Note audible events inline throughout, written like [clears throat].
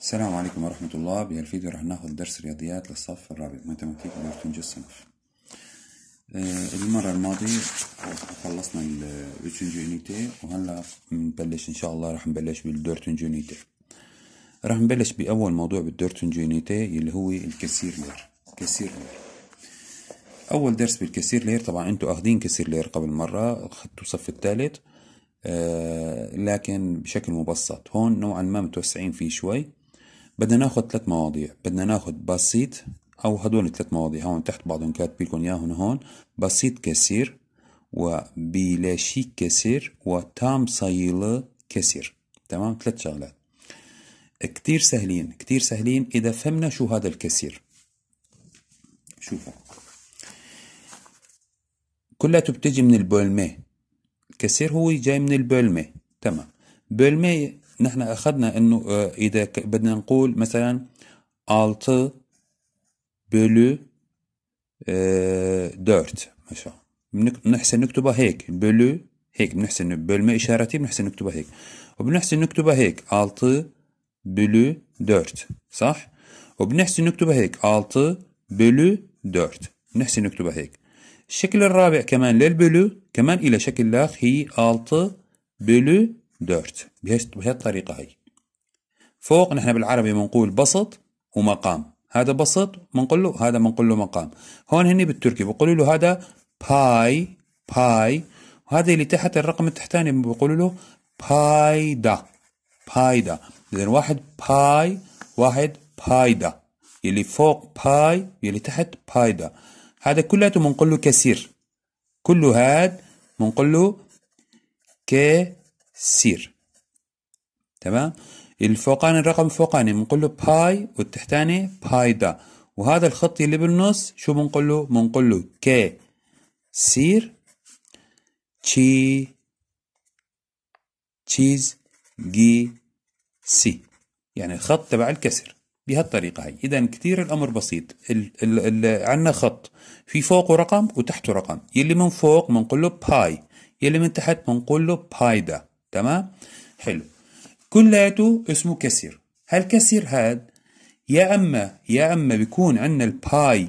السلام عليكم ورحمة الله بهالفيديو رح ناخد درس رياضيات للصف الرابع ماتماتيك بيرتونج الصنف آه، المرة الماضية خلصنا البيرتونج يونيتي وهلا بنبلش إن شاء الله رح نبلش بالدورتونج يونيتي رح نبلش بأول موضوع بالدورتونج يونيتي اللي هو الكسير لير كسير لير أول درس بالكسير لير طبعا أنتوا أخدين كسير لير قبل مرة أخدتوا الصف الثالث آه، لكن بشكل مبسط هون نوعا ما متوسعين فيه شوي بدنا ناخذ ثلاث مواضيع بدنا ناخذ بسيط او هدول الثلاث مواضيع هون تحت بعضهم كاتب لكم اياهم هون بسيط كسير وبلاشيك كسير وتام صيلة كسير تمام ثلاث شغلات كتير سهلين كتير سهلين إذا فهمنا شو هذا الكسير شوفوا كلها بتجي من البولمي كسير هو جاي من البولمة تمام بولمة نحن أخذنا أنه إذا بدنا نقول مثلا 6 bölü e, 4 mesela. بنحسن نكتبها هيك bölü هيك بنحسن bölme işareti بنحسن نكتبها هيك وبنحسن نكتبها هيك 6 bölü 4 صح وبنحسن نكتبها هيك 6 bölü 4 بنحسن نكتبها هيك الشكل الرابع كمان للبلو كمان إلى شكل لاخ هي 6 بلو دورت بهالطريقة هي فوق نحن بالعربي بنقول بسط ومقام هذا بسط بنقول له هذا بنقول له مقام هون هني بالتركي بقول له هذا باي باي وهذا اللي تحت الرقم التحتاني بقول له بايدا بايدا اذا واحد باي واحد بايدا يلي فوق باي يلي تحت بايدا هذا كلياته بنقول له كسير كله هاد بنقول له كسير تمام الفوقاني الرقم فوقاني بنقول له باي والتحتاني باي دا وهذا الخط اللي بالنص شو بنقول له بنقول له ك سير تشي تشيز جي سي يعني الخط تبع الكسر بهالطريقة هي إذا كثير الأمر بسيط ال ال ال خط في فوق رقم وتحته رقم يلي من فوق بنقول له باي يلي من تحت بنقول له بايدا تمام حلو كلياته اسمه كسر هالكسر هاد يا اما يا اما بيكون عندنا الباي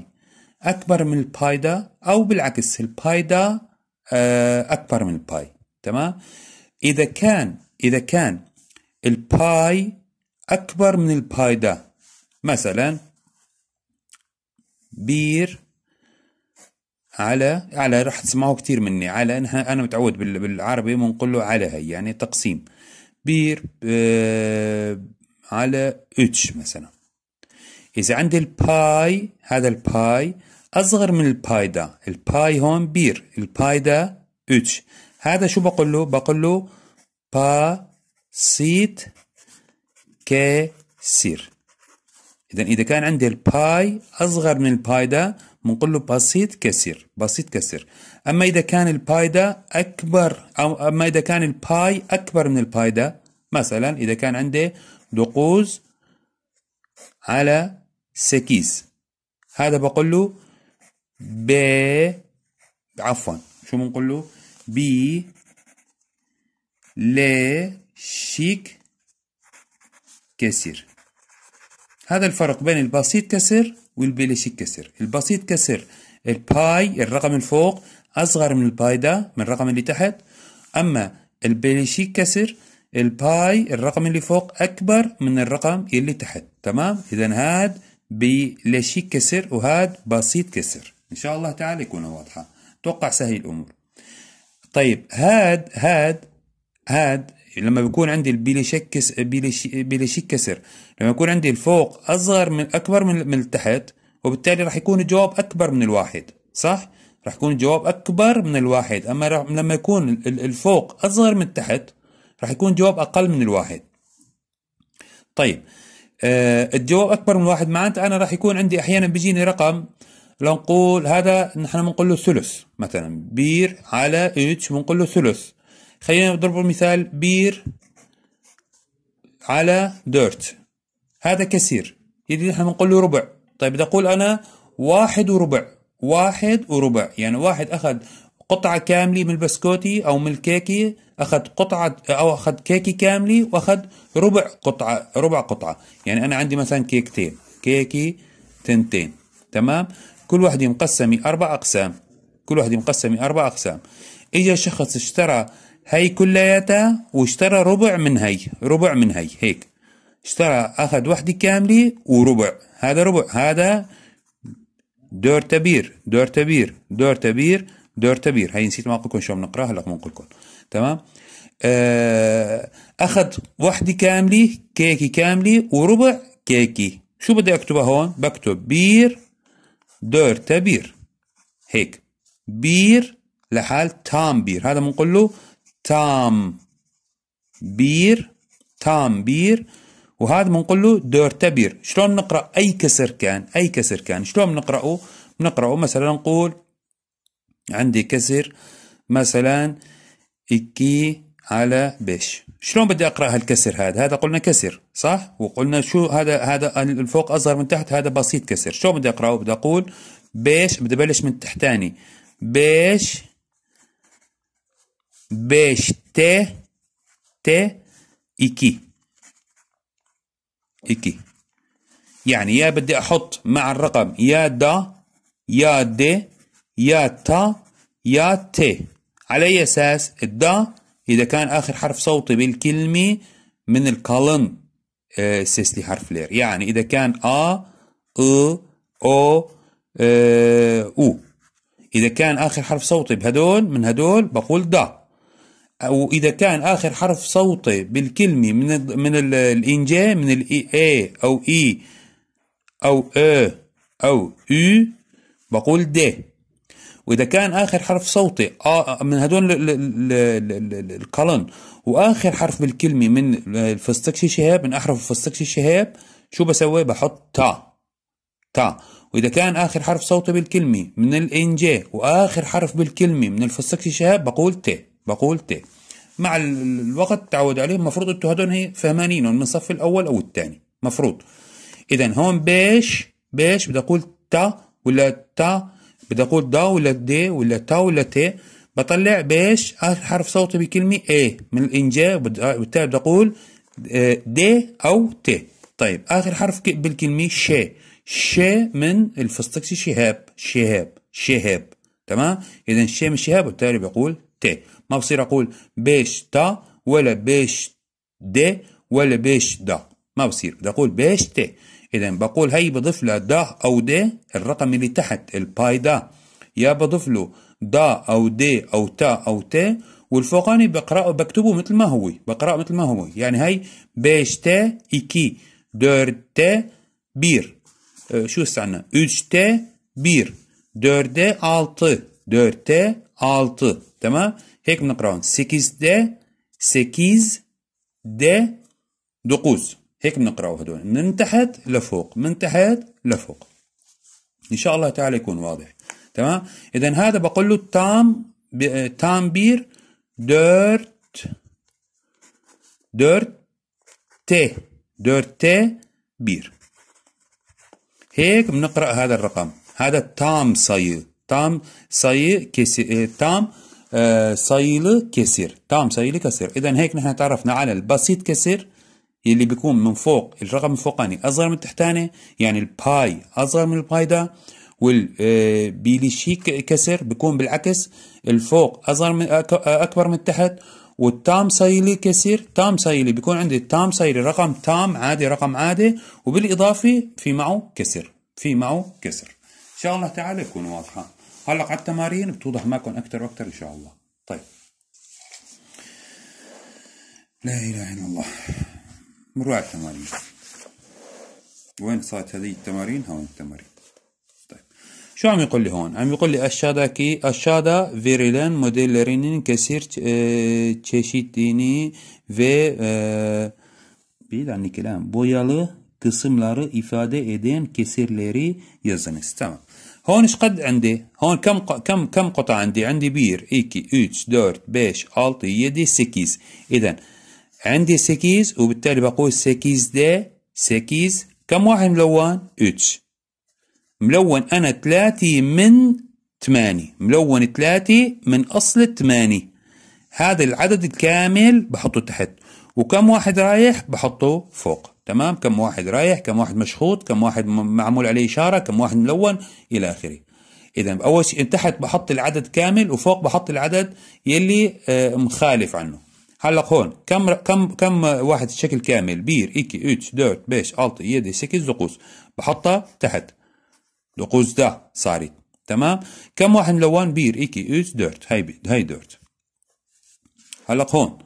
اكبر من البايدا او بالعكس البايدا آه، اكبر من الباي تمام اذا كان اذا كان الباي أكبر من البايدا مثلا بير على على راح تسمعوه كثير مني على انا متعود بالعربي بنقول له على هي يعني تقسيم بير آه، على اتش مثلا اذا عندي الباي هذا الباي اصغر من الباي دا الباي هون بير الباي دا اتش هذا شو بقول له بقول له با سيت سير اذا اذا كان عندي الباي اصغر من الباي ده بنقول له بسيط كسر بسيط كسر اما اذا كان البايدا اكبر او اما اذا كان الباي اكبر من البايدا مثلا اذا كان عندي دقوز على سكيس هذا بقول له ب عفوا شو بنقول له بي ل شيك كسر هذا الفرق بين البسيط كسر والبلش كسر البسيط كسر الباي الرقم الفوق أصغر من الباي ده من الرقم اللي تحت أما البلشي كسر الباي الرقم اللي فوق أكبر من الرقم اللي تحت تمام إذا هاد بلشي كسر وهاد بسيط كسر إن شاء الله تعالى يكون واضحة توقع سهل الأمور طيب هاد هاد هاد لما بيكون عندي البيليشيك كسر, بيليشي كسر لما يكون عندي الفوق أصغر من أكبر من, من التحت وبالتالي راح يكون الجواب أكبر من الواحد صح؟ راح يكون الجواب أكبر من الواحد أما لما يكون الفوق أصغر من تحت راح يكون الجواب أقل من الواحد طيب أه الجواب أكبر من واحد معناته أنا راح يكون عندي أحيانا بيجيني رقم لنقول هذا نحن بنقول له ثلث مثلا بير على اتش بنقول له ثلث خلينا نضرب مثال بير على ديرت هذا كثير يدي نحن بنقول له ربع طيب بدي أقول أنا واحد وربع واحد وربع يعني واحد أخذ قطعة كاملة من البسكوتي أو من الكيكي أخذ قطعة أو أخذ كيكي كاملة وأخذ ربع قطعة ربع قطعة يعني أنا عندي مثلا كيكتين كيكي تنتين تمام كل واحد مقسمة أربع أقسام كل واحد مقسمة أربع أقسام اجى شخص اشترى هي كلياتها واشترى ربع من هي ربع من هي هيك اشترى أخذ وحدة كاملة وربع هذا ربع هذا دور تبير دور تبير دور تبير دور تبير هي نسيت ما لكم شو بنقراها هلا بنقول لكم تمام آه أخذ وحدة كاملة كيكي كاملة وربع كيكي شو بدي أكتبها هون بكتب بير دور تبير هيك بير لحال تام بير هذا بنقول له تام بير تام بير وهذا بنقول له دور تبير شلون نقرا اي كسر كان اي كسر كان شلون بنقراه بنقراه مثلا نقول عندي كسر مثلا اكي على بش شلون بدي اقرا هالكسر هذا هذا قلنا كسر صح وقلنا شو هذا هذا الفوق اصغر من تحت هذا بسيط كسر شلون بدي اقراه بدي اقول بيش بدي ابلش من تحتاني بيش بيش ت ت إكي هيك يعني يا بدي أحط مع الرقم يا دا يا دي يا تا يا تي على أي أساس الدا إذا كان آخر حرف صوتي بالكلمة من الكالن آه سيسلي حرف لير يعني إذا كان أ أ أو آه، أو إذا كان آخر حرف صوتي بهدول من هدول بقول دا او اذا كان اخر حرف صوتي بالكلمه من ال من ال الانجاء من الاي اي او اي او ا او اي بقول د واذا كان اخر حرف صوتي من هدول القلن واخر حرف بالكلمه من الفستكشي شهاب من احرف الفستكشي شهاب شو بسوي بحط تا تا وإذا كان آخر حرف صوتي بالكلمة من الإنجاء وآخر حرف بالكلمة من الفستكشي شهاب بقول ت بقول تي مع الوقت تعود عليه مفروض انتوا هدول هي فهمانينهم من الصف الاول او الثاني مفروض اذا هون بيش بيش بدي اقول تا ولا تا بدي اقول دا ولا دي ولا تا ولا تي بطلع بيش اخر حرف صوتي بكلمه اي من الانجاب وبالتالي بدي اقول آه، دي او تي طيب اخر حرف بالكلمه شي شي من الفستكسي شهاب شهاب شهاب تمام اذا شي من شهاب وبالتالي بقول تي ما بصير أقول بيش تا ولا بيش دي ولا بيش دا ما بصير بدي أقول بيش تي إذا بقول هي بضيف لها دا أو دي الرقم اللي تحت الباي دا يا بضيف له دا أو دي أو تا أو تي والفوقاني بقرأه بكتبه مثل ما هو بقرأه مثل ما هو يعني هي بيش تي إكي دور تي بير أه، شو استنى 3 تي بير التي 6 تي 6 تمام هيك بنقراهم سيكيز دي سيكيز دي دقوز هيك بنقراو هدول من تحت لفوق من تحت لفوق ان شاء الله تعالى يكون واضح تمام اذا هذا بقول له تام تام بير ديرت ديرت تي ديرت تي بير هيك بنقرا هذا الرقم هذا تام صي تام صي كيس تام صيل آه، كسر تام صيل كسر اذا هيك نحن تعرفنا على البسيط كسر اللي بيكون من فوق الرقم الفوقاني يعني اصغر من التحتاني يعني الباي اصغر من الباي ده والبيليشيك آه، كسر بيكون بالعكس الفوق اصغر من اكبر من التحت والتام صيلي كسر تام صيلي بيكون عندي التام صيلي رقم تام عادي رقم عادي وبالاضافه في معه كسر في معه كسر ان شاء الله تعالى يكون واضحه هلق على التمارين بتوضح معكم اكثر واكثر ان شاء الله طيب لا اله الا الله مروا على التمارين وين صارت هذه التمارين هون التمارين طيب شو عم يقول لي هون عم يقول لي aşağıdaki aşağıda verilen modellerinin kesir e, çeşitliğini ve e, bir tane kelam boyalı kısımları ifade eden kesirleri yazınız tamam هون ايش قد عندي؟ هون كم كم كم قطعة عندي؟ عندي بير ايكي اوتش دورت بيش التي يدي سكيز اذا عندي سكيز وبالتالي بقول سكيز دي سكيز كم واحد ملون؟ اوتش ملون انا ثلاثة من ثمانية ملون ثلاثة من اصل ثمانية هذا العدد الكامل بحطه تحت وكم واحد رايح بحطه فوق تمام كم واحد رايح كم واحد مشخوط كم واحد معمول عليه إشارة كم واحد ملون إلى آخره إذا أول شيء تحت بحط العدد كامل وفوق بحط العدد يلي آه، مخالف عنه هلق هون كم كم كم واحد شكل كامل بير إيكي إتش دوت بيش ألتي يدي سكي زقوز بحطها تحت دقوز ده صارت تمام كم واحد ملون بير إيكي إتش دوت هاي بي. هاي دوت هلا هون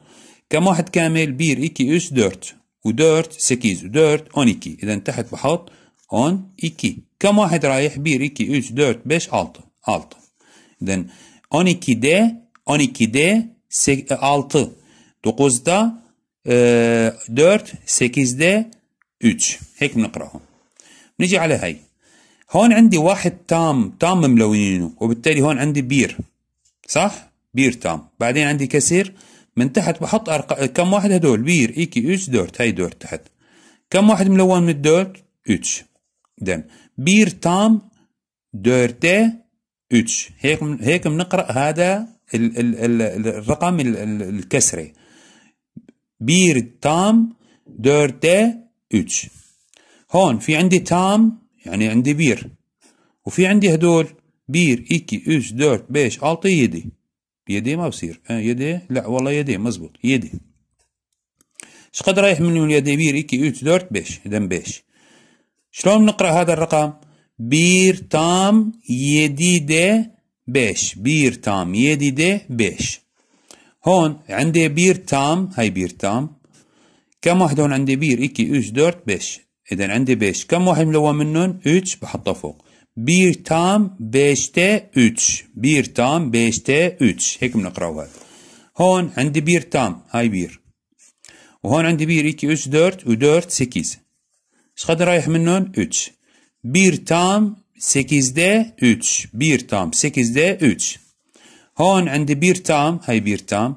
كم واحد كامل بير إيكي إتش دوت و سكيز 8 و4 اذا تحت بحط اون ايكي كم واحد رايح بير ايكي اوز دورت بيش الت الت اذا دي 12'de 12'de 6 دا دورت سكيز دي 3 هيك بنقراهم نجي على هاي هون عندي واحد تام تام ملونينه وبالتالي هون عندي بير صح بير تام بعدين عندي كسر من تحت بحط أرقام كم واحد هدول بير إيكي إتش دورت هاي دورت تحت كم واحد ملون من الدورت إتش دم بير تام دورتي إتش هيك هيك بنقرأ هذا ال ال ال الرقم ال ال الكسري بير تام دورتي إتش هون في عندي تام يعني عندي بير وفي عندي هدول بير إيكي إتش دورت بيش ألطي يدي يدي ما بصير آه يدي لا والله يدي مزبوط يدي شقد رايح من يدي بير إكي اوت دورت بيش دم بيش شلون نقرأ هذا الرقم بير تام يدي دي بيش بير تام يدي دي بيش هون عندي بير تام هاي بير تام كم واحد هون عندي بير إكي اوت دورت بيش إذا عندي بيش كم واحد ملون منهم اوت بحطه فوق 1 tam 5'te 3 1 tam 5'te 3 هيك بنقراوها هون عندي 1 tam هاي 1 وهون عندي 1 2 3 4 و4 8 ايش قد رايح منهم 3 1 tam 8'de 3 1 tam 8'de 3 هون عندي 1 tam هاي 1 tam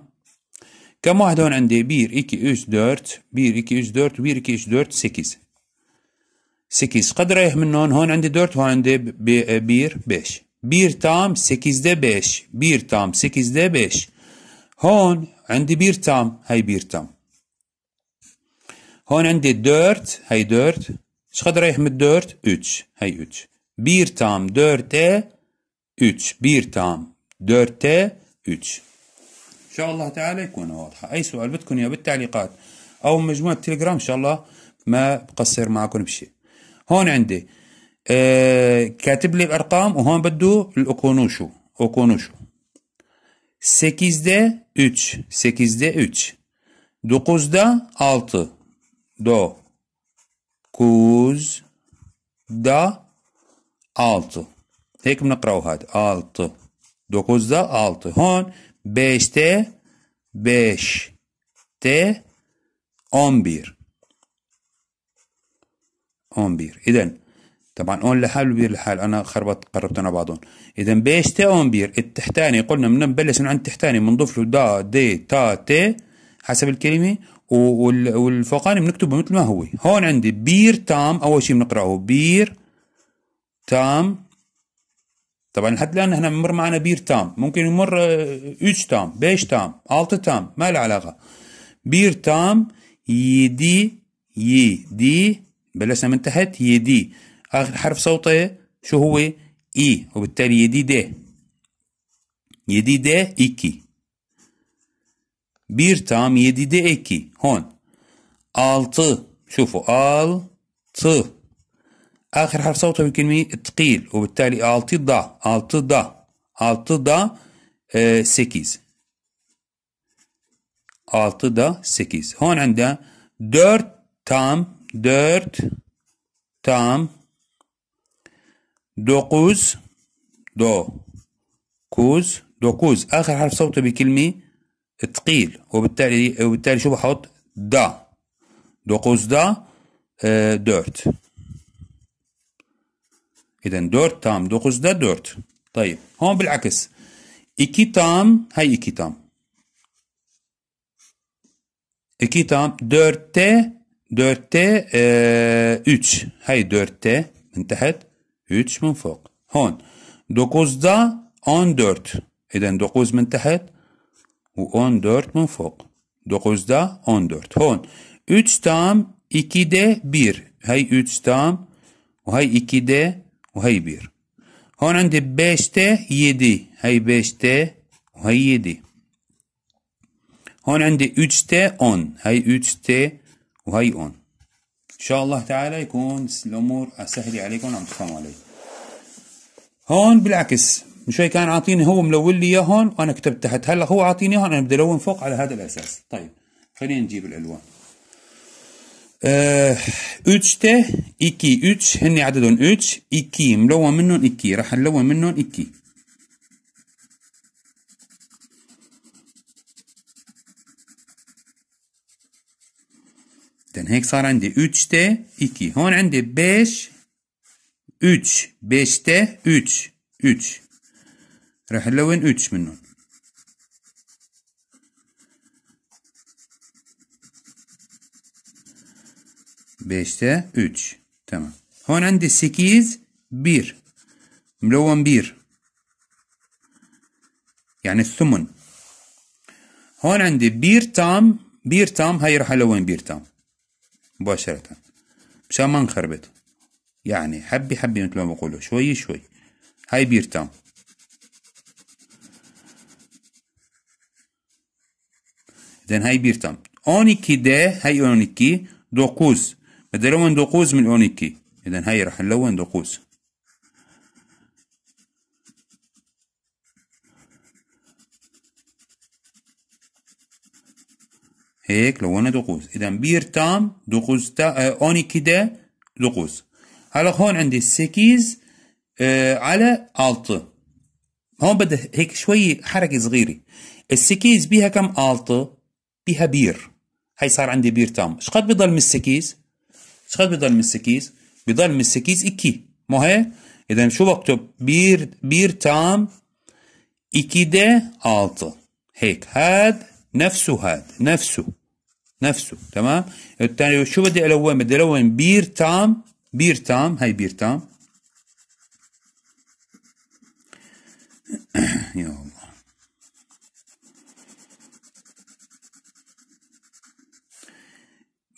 كم واحد هون عندي 1 2 3 4 1 2 3 4 1 2 3 4 8 8. Kadar ehminnon. Hon indi 4. Hon indi 1. 5. 1 tam 8'de 5. 1 tam 8'de 5. Hon indi 1 tam. Hay 1 tam. Hon indi 4. Hay 4. Şkadar ehmid 4. 3. Hay 3. 1 tam 4'e 3. 1 tam 4'e 3. إن شاء الله تعالى يكون واضحة أي سؤال بدكم إياه بالتعليقات أو مجموعة تليجرام إن شاء الله ما بقصر معكم بشيء هون عندي آه كاتب لي الارقام وهون بده الاوكونوشو اوكونوشو 8'de 3 8'de 3 9'da 6 do 9 da 6 هيك بنقراو هذا 6 9'da 6 هون 5'te 5'te 11 اون بير اذا طبعا اون لحال وبير لحال انا خربت قربت انا بعضهم اذا بيش تي اون بير التحتاني قلنا من نبلش من عند التحتاني بنضيف له دا دي تا تي حسب الكلمه والفوقاني بنكتبه مثل ما هو هون عندي بير تام اول شيء بنقراه بير تام طبعا لحد الان نحن بمر معنا بير تام ممكن يمر آه، اتش تام بيش تام الت تام ما له علاقه بير تام يدي يدي بلشنا من تحت هي دي اخر حرف صوتي إيه؟ شو هو اي وبالتالي يدي دي يدي دي ايكي بير تام يدي دي ايكي هون التي شوفوا ال ت اخر حرف صوته بالكلمه تقيل وبالتالي التي دا التي دا التي دا 8 آه، التي دا سكيز هون عندنا دور تام dört tam dokuz do كوز دوكوز اخر حرف صوته بكلمه ثقيل وبالتالي وبالتالي شو بحط دا دوكوز دا آه دورت اذا دورت تام دوكوز دا دورت طيب هون بالعكس ايكي تام هاي ايكي تام ايكي تام دورتي Dörtte e, üç. Hayır dörtte. İntehet. Üç min Hon. Dokuzda on dört. İden dokuz min tehet. Ve on dört min Dokuzda on dört. Hon. Üç tam ikide bir. Hay üç tam. Ve hay ikide. o hay bir. Hon andi beşte yedi. Hay beşte. o hay yedi. Hon andi üçte on. Hay üçte. وهي اون ان شاء الله تعالى يكون الامور سهله عليكم وعم تفهموا علي هون بالعكس من شوي كان عاطيني هو ملون لي اياهم وانا كتبت تحت هلا هو عاطيني اياهم انا بدي الون فوق على هذا الاساس طيب خلينا نجيب الالوان آه، اوتشتي ايكي اتش هن عددهم اوتش ايكي ملون منهم ايكي راح نلون منهم ايكي هيك صار عندي 3 تي 2 هون عندي 5 3 5 تي 3 3 راح نلون 3 منهم Beşte üç. Tamam. Hon عندي sekiz bir. ملون bir. يعني الثمن. هون عندي بير تام بير تام هاي راح الون بير تام. مباشرة مشان ما نخربط يعني حبي حبي مثل ما بقوله شوي شوي هاي بير تام إذن هاي بير تام أونيكي دي هاي أونيكي دوقوز بدلون دوقوز من أونيكي إذن هاي راح نلون دوقوز هيك لونه دقوس اذا بير تام دقوس تا آه اوني كده دقوس هلا هون عندي 8 آه على الت هون بده هيك شوي حركه صغيره السكيز بيها كم الت بيها بير هي صار عندي بير تام ايش قد بضل من السكيز ايش قد بضل من السكيز بضل من السكيز اكي مو هيك اذا شو بكتب بير بير تام اكي ده الت هيك هاد نفسه هذا نفسه نفسه تمام الثاني شو بدي الون بدي الون بير تام بير تام هاي بير تام [clears throat] يا الله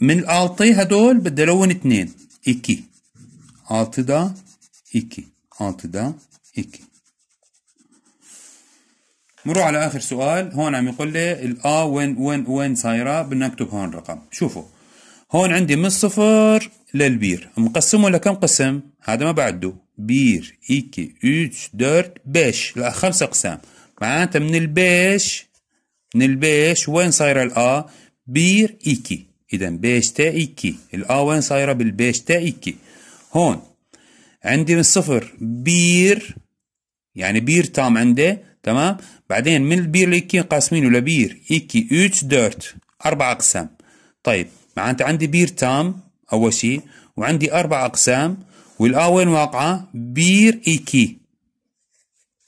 من الالطي هدول بدي الون اثنين اكي الطي دا اكي الطي دا اكي نروح على اخر سؤال هون عم يقول لي الا وين وين وين صايره بدنا نكتب هون رقم شوفوا هون عندي من الصفر للبير مقسمه لكم قسم هذا ما بعده بير ايكي اوتش دورت بيش لا خمس اقسام معناتها من البيش من البيش وين صايره الا بير ايكي اذا بيش تا ايكي الا وين صايره بالبيش تا ايكي هون عندي من الصفر بير يعني بير تام عندي تمام بعدين من البير لكين قاسمينه لبير إيكي أوتش ديرت أربع أقسام طيب معناتها عندي بير تام أول شيء وعندي أربع أقسام والآ وين واقعة بير إيكي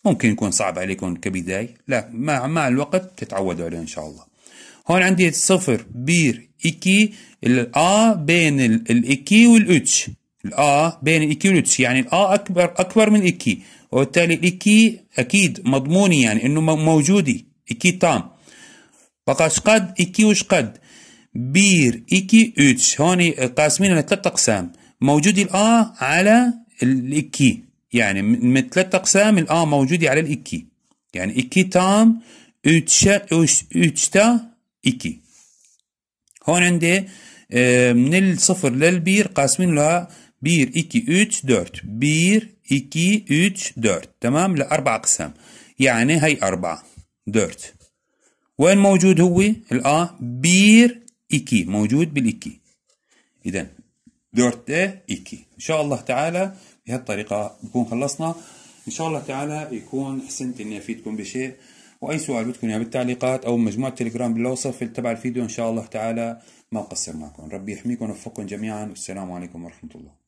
ممكن يكون صعب عليكم كبداية لا مع, مع الوقت تتعودوا عليه إن شاء الله هون عندي صفر بير إيكي الآ بين الإيكي والإتش الآ بين الإيكي والإتش يعني الآ أكبر أكبر من إيكي وبالتالي إكي أكيد مضموني يعني إنه موجودي إكي تام فقاش قد إكي وش قد بير إكي اتش هون قاسمين على ثلاثة أقسام موجودي الآ على الإكي يعني من ثلاثة أقسام الآ موجودي على الإكي يعني إكي تام تا إكي هون عندي آه، من الصفر للبير قاسمين لها بير إكي اتش دورت بير 2 3 4 تمام لأربع أقسام يعني هي أربعة ديرت وين موجود هو الآ بير إيكي موجود بالإيكي إذا دورت إيكي إن شاء الله تعالى بهالطريقة بكون خلصنا إن شاء الله تعالى يكون حسنت إني أفيدكم بشيء وأي سؤال بدكم اياه بالتعليقات أو مجموعة تليجرام بالوصف تبع الفيديو إن شاء الله تعالى ما قصر معكم ربي يحميكم ووفقكم جميعا والسلام عليكم ورحمة الله